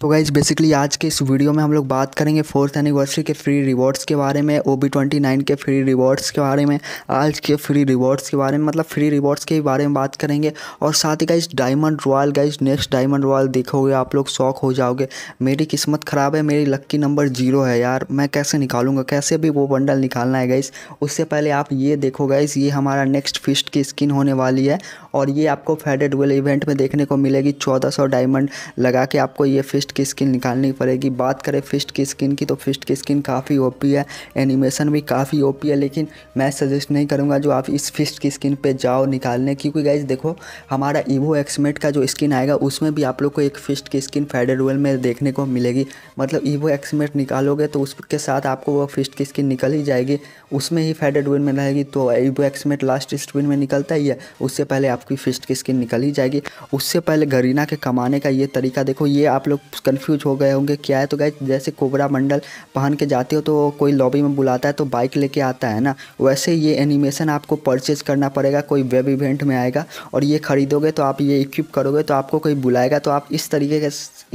तो guys basically आज के इस वीडियो में हम लोग बात करेंगे फोर्थ एनिवर्सरी के फ्री रिवॉर्ड्स के बारे में ओ बी ट्वेंटी नाइन के फ्री रिवॉर्ड्स के बारे में आज के फ्री रिवॉर्ड्स के बारे में मतलब फ्री रिवॉर्ड्स के बारे में बात करेंगे और साथ ही guys diamond royal guys next diamond royal देखोगे आप लोग शौक हो जाओगे मेरी किस्मत ख़राब है मेरी लक्की नंबर जीरो है यार मैं कैसे निकालूंगा कैसे भी वो बंडल निकालना है गाइज उससे पहले आप ये देखो गाइज ये हमारा नेक्स्ट फिस्ट की स्किन होने वाली है और ये आपको फेडेड वेल इवेंट में देखने को मिलेगी चौदह डायमंड लगा के आपको ये फिस्ट फिस्ट की स्किन निकालनी पड़ेगी बात करें फिस्ट की स्किन की तो फिस्ट की स्किन काफ़ी ओपी है एनिमेशन भी काफ़ी ओपी है लेकिन मैं सजेस्ट नहीं करूँगा जो आप इस फिस्ट की स्किन पे जाओ निकालने क्योंकि गाइज देखो हमारा ईवो एक्समेट का जो स्किन आएगा उसमें भी आप लोग को एक फिस्ट की स्किन वेल में देखने को मिलेगी मतलब ईवो एक्समेट निकालोगे तो उसके साथ आपको वो फिस्ट की स्किन निकल ही जाएगी उसमें ही वेल में रहेगी तो ईवो एक्समेट लास्ट स्पिन में निकलता ही है उससे पहले आपकी फिस्ट की स्किन निकल ही जाएगी उससे पहले गरीना के कमाने का ये तरीका देखो ये आप लोग कन्फ्यूज हो गए होंगे क्या है तो गए जैसे कोबरा मंडल पहन के जाते हो तो कोई लॉबी में बुलाता है तो बाइक लेके आता है ना वैसे ये एनिमेशन आपको परचेज करना पड़ेगा कोई वेब इवेंट में आएगा और ये ख़रीदोगे तो आप ये इक्विप करोगे तो आपको कोई बुलाएगा तो आप इस तरीके के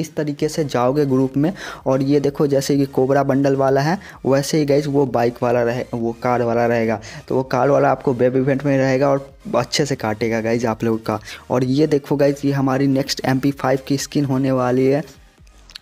इस तरीके से जाओगे ग्रुप में और ये देखो जैसे कि कोबरा बंडल वाला है वैसे ही गाइज वो बाइक वाला रहे वो कार वाला रहेगा तो वो कार वाला आपको वेब इवेंट में रहेगा और अच्छे से काटेगा गाइज आप लोगों का और ये देखो गाइज ये हमारी नेक्स्ट एम पी फाइव की स्किन होने वाली है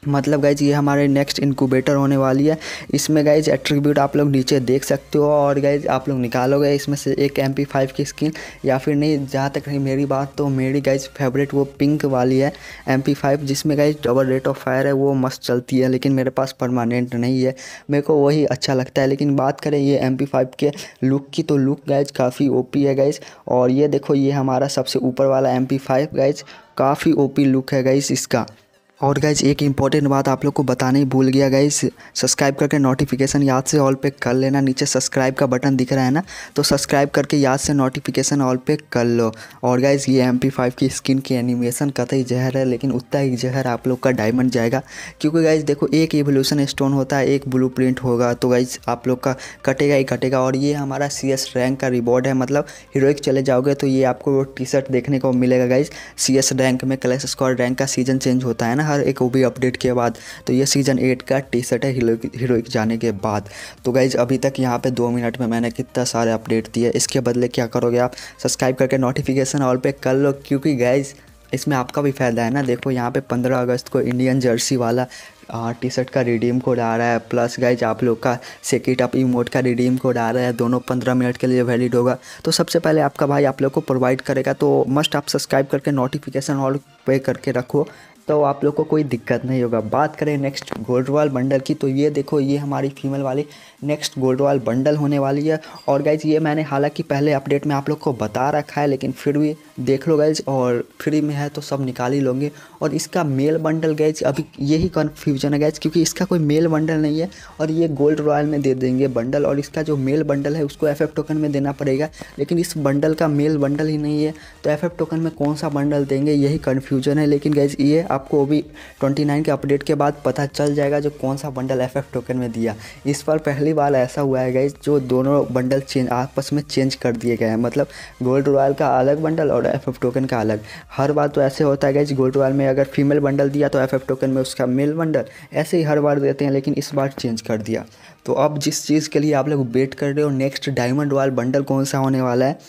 मतलब गाइज ये हमारे नेक्स्ट इनक्यूबेटर होने वाली है इसमें गाइज एट्रीब्यूट आप लोग नीचे देख सकते हो और गाइज आप लोग निकालोगे इसमें से एक एम पी फाइव की स्किन या फिर नहीं जहाँ तक नहीं मेरी बात तो मेरी गाइज फेवरेट वो पिंक वाली है एम पी फाइव जिसमें guys double rate of fire है वो मस्त चलती है लेकिन मेरे पास परमानेंट नहीं है मेरे को वही अच्छा लगता है लेकिन बात करें ये एम पी फाइव के लुक की तो लुक गाइज काफ़ी ओ पी है गाइज और ये देखो ये हमारा सबसे ऊपर वाला एम पी फाइव गाइज काफ़ी ओ पी लुक है गाइज इसका और गाइज एक इंपॉर्टेंट बात आप लोग को बताने ही भूल गया गाइज सब्सक्राइब करके नोटिफिकेशन याद से ऑल पे कर लेना नीचे सब्सक्राइब का बटन दिख रहा है ना तो सब्सक्राइब करके याद से नोटिफिकेशन ऑल पे कर लो और गाइज ये एम पी फाइव की स्किन की एनिमेशन कतई जहर है लेकिन उतना ही जहर आप लोग का डायमंड जाएगा क्योंकि गाइज देखो एक एवोल्यूशन स्टोन होता है एक ब्लू होगा तो गाइज आप लोग का कटेगा ही कटेगा और ये हमारा सी रैंक का रिवॉर्ड है मतलब हीरोइक चले जाओगे तो ये आपको टी शर्ट देखने को मिलेगा गाइज सी रैंक में क्लैश स्क्वाड रैंक का सीजन चेंज होता है ना हर एक वो भी अपडेट के बाद तो ये सीज़न एट का टी शर्ट है हीरो हीरोइक जाने के बाद तो गाइज अभी तक यहाँ पे दो मिनट में मैंने कितना सारे अपडेट दिए इसके बदले क्या करोगे आप सब्सक्राइब करके नोटिफिकेशन ऑल पे कर लो क्योंकि गाइज़ इसमें आपका भी फ़ायदा है ना देखो यहाँ पे 15 अगस्त को इंडियन जर्सी वाला टी शर्ट का रिडीम कोड आ रहा है प्लस गाइज आप लोग का सेकेट अप इमोट का रिडीम कोड आ रहा है दोनों पंद्रह मिनट के लिए वैलिड होगा तो सबसे पहले आपका भाई आप लोग को प्रोवाइड करेगा तो मस्ट आप सब्सक्राइब करके नोटिफिकेशन ऑल पे करके रखो तो आप लोग को कोई दिक्कत नहीं होगा बात करें नेक्स्ट गोल्ड रॉयल बंडल की तो ये देखो ये हमारी फीमेल वाली नेक्स्ट गोल्ड रॉयल बंडल होने वाली है और गाइज ये मैंने हालांकि पहले अपडेट में आप लोग को बता रखा है लेकिन फिर भी देख लो गाइज और फ्री में है तो सब निकाल ही लोगे और इसका मेल बंडल गैज अभी यही कन्फ्यूजन है गैज क्योंकि इसका कोई मेल बंडल नहीं है और ये गोल्ड रॉयल में दे देंगे बंडल और इसका जो मेल बंडल है उसको एफ टोकन में देना पड़ेगा लेकिन इस बंडल का मेल बंडल ही नहीं है तो एफ टोकन में कौन सा बंडल देंगे यही कन्फ्यूजन है लेकिन गैज ये आप आपको वो भी ट्वेंटी नाइन के अपडेट के बाद पता चल जाएगा जो कौन सा बंडल एफ एफ टोकन में दिया इस पर पहली बार ऐसा हुआ है गई जो दोनों बंडल चेंज आपस में चेंज कर दिए गए हैं मतलब गोल्ड रॉयल का अलग बंडल और एफ एफ टोकन का अलग हर बार तो ऐसे होता है गाइज गोल्ड रॉयल में अगर फीमेल बंडल दिया तो एफ एफ टोकन में उसका मेल बंडल ऐसे ही हर बार देते हैं लेकिन इस बार चेंज कर दिया तो अब जिस चीज़ के लिए आप लोग वेट कर रहे हो नेक्स्ट डायमंड रॉयल बंडल कौन सा होने वाला है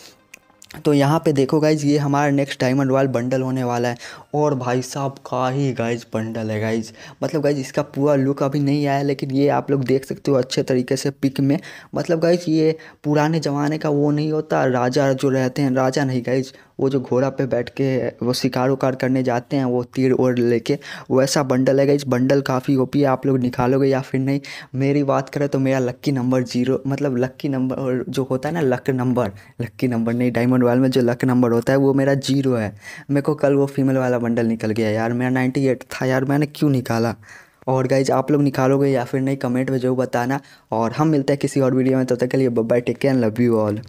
तो यहाँ पे देखो गाइज ये हमारा नेक्स्ट डायमंड रॉयल बंडल होने वाला है और भाई साहब का ही गाइज बंडल है गाइज मतलब गाइज इसका पूरा लुक अभी नहीं आया लेकिन ये आप लोग देख सकते हो अच्छे तरीके से पिक में मतलब गाइज ये पुराने ज़माने का वो नहीं होता राजा जो रहते हैं राजा नहीं गाइज वो जो घोड़ा पे बैठ के वो शिकार उकार करने जाते हैं वो तीर और लेके वैसा बंडल है इस बंडल काफ़ी ओपी है आप लोग निकालोगे या फिर नहीं मेरी बात करें तो मेरा लक्की नंबर जीरो मतलब लक्की नंबर जो होता है ना लक नंबर लक्की नंबर नहीं डायमंड वाल में जो लक नंबर होता है वो मेरा जीरो है मेरे को कल वो फीमेल वाला बंडल निकल गया यार मेरा नाइन्टी एट था यार मैंने क्यों निकाला और गाइज आप लोग निकालोगे या फिर नहीं कमेंट में जो बताना और हम मिलते हैं किसी और वीडियो में तब तो तक के लिए bye bye take care love you all